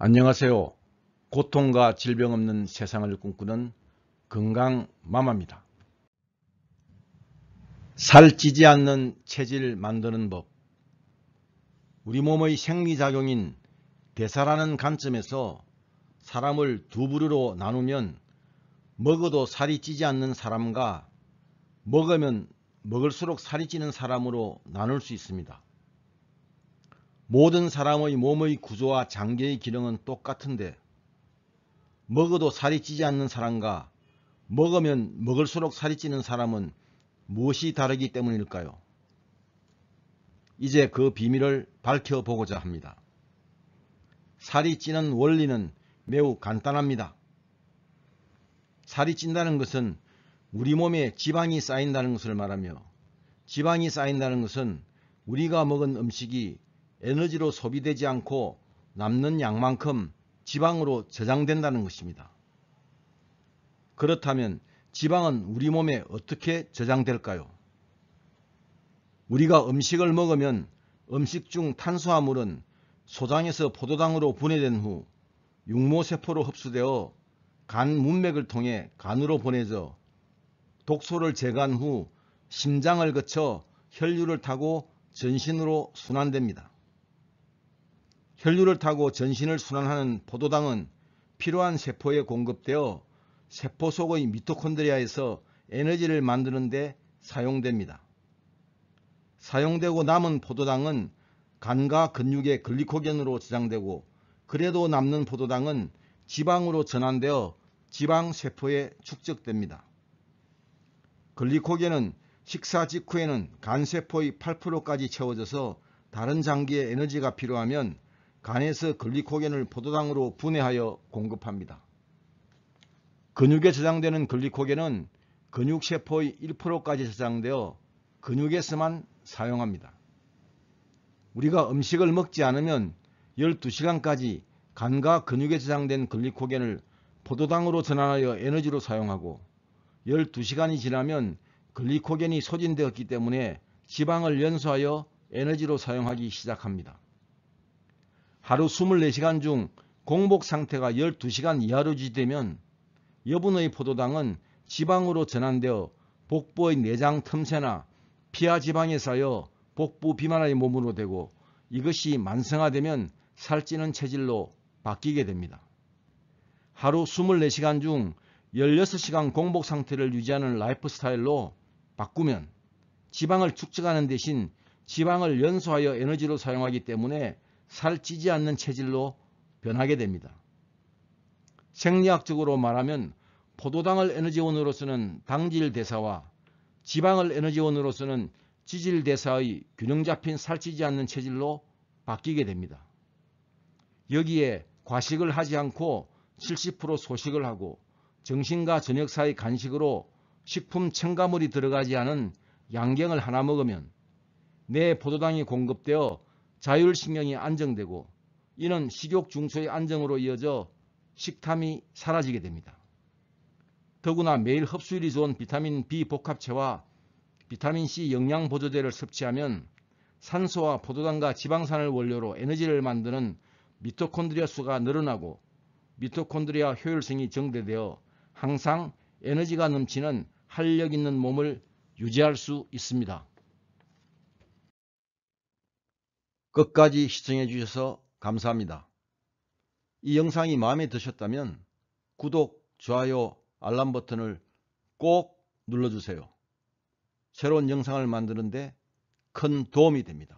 안녕하세요. 고통과 질병 없는 세상을 꿈꾸는 건강마마입니다. 살찌지 않는 체질 만드는 법 우리 몸의 생리작용인 대사라는 관점에서 사람을 두 부류로 나누면 먹어도 살이 찌지 않는 사람과 먹으면 먹을수록 살이 찌는 사람으로 나눌 수 있습니다. 모든 사람의 몸의 구조와 장기의 기능은 똑같은데 먹어도 살이 찌지 않는 사람과 먹으면 먹을수록 살이 찌는 사람은 무엇이 다르기 때문일까요? 이제 그 비밀을 밝혀보고자 합니다. 살이 찌는 원리는 매우 간단합니다. 살이 찐다는 것은 우리 몸에 지방이 쌓인다는 것을 말하며 지방이 쌓인다는 것은 우리가 먹은 음식이 에너지로 소비되지 않고 남는 양만큼 지방으로 저장된다는 것입니다. 그렇다면 지방은 우리 몸에 어떻게 저장될까요? 우리가 음식을 먹으면 음식 중 탄수화물은 소장에서 포도당으로 분해된 후 육모세포로 흡수되어 간 문맥을 통해 간으로 보내져 독소를 제거한 후 심장을 거쳐 혈류를 타고 전신으로 순환됩니다. 혈류를 타고 전신을 순환하는 포도당은 필요한 세포에 공급되어 세포 속의 미토콘드리아에서 에너지를 만드는 데 사용됩니다. 사용되고 남은 포도당은 간과 근육의 글리코겐으로 저장되고 그래도 남는 포도당은 지방으로 전환되어 지방 세포에 축적됩니다. 글리코겐은 식사 직후에는 간세포의 8%까지 채워져서 다른 장기의 에너지가 필요하면 간에서 글리코겐을 포도당으로 분해하여 공급합니다. 근육에 저장되는 글리코겐은 근육세포의 1%까지 저장되어 근육에서만 사용합니다. 우리가 음식을 먹지 않으면 12시간까지 간과 근육에 저장된 글리코겐을 포도당으로 전환하여 에너지로 사용하고 12시간이 지나면 글리코겐이 소진되었기 때문에 지방을 연소하여 에너지로 사용하기 시작합니다. 하루 24시간 중 공복 상태가 12시간 이하로 유지되면 여분의 포도당은 지방으로 전환되어 복부의 내장 틈새나 피하 지방에 쌓여 복부 비만의 몸으로 되고 이것이 만성화되면 살찌는 체질로 바뀌게 됩니다. 하루 24시간 중 16시간 공복 상태를 유지하는 라이프 스타일로 바꾸면 지방을 축적하는 대신 지방을 연소하여 에너지로 사용하기 때문에 살찌지 않는 체질로 변하게 됩니다. 생리학적으로 말하면 포도당을 에너지원으로 쓰는 당질대사와 지방을 에너지원으로 쓰는 지질대사의 균형 잡힌 살찌지 않는 체질로 바뀌게 됩니다. 여기에 과식을 하지 않고 70% 소식을 하고 정신과 저녁 사이 간식으로 식품 첨가물이 들어가지 않은 양갱을 하나 먹으면 내 포도당이 공급되어 자율신경이 안정되고 이는 식욕 중소의 안정으로 이어져 식탐이 사라지게 됩니다. 더구나 매일 흡수율이 좋은 비타민 B 복합체와 비타민C 영양보조제를 섭취하면 산소와 포도당과 지방산을 원료로 에너지를 만드는 미토콘드리아 수가 늘어나고 미토콘드리아 효율성이 증대되어 항상 에너지가 넘치는 활력 있는 몸을 유지할 수 있습니다. 끝까지 시청해 주셔서 감사합니다. 이 영상이 마음에 드셨다면 구독, 좋아요, 알람 버튼을 꼭 눌러주세요. 새로운 영상을 만드는데 큰 도움이 됩니다.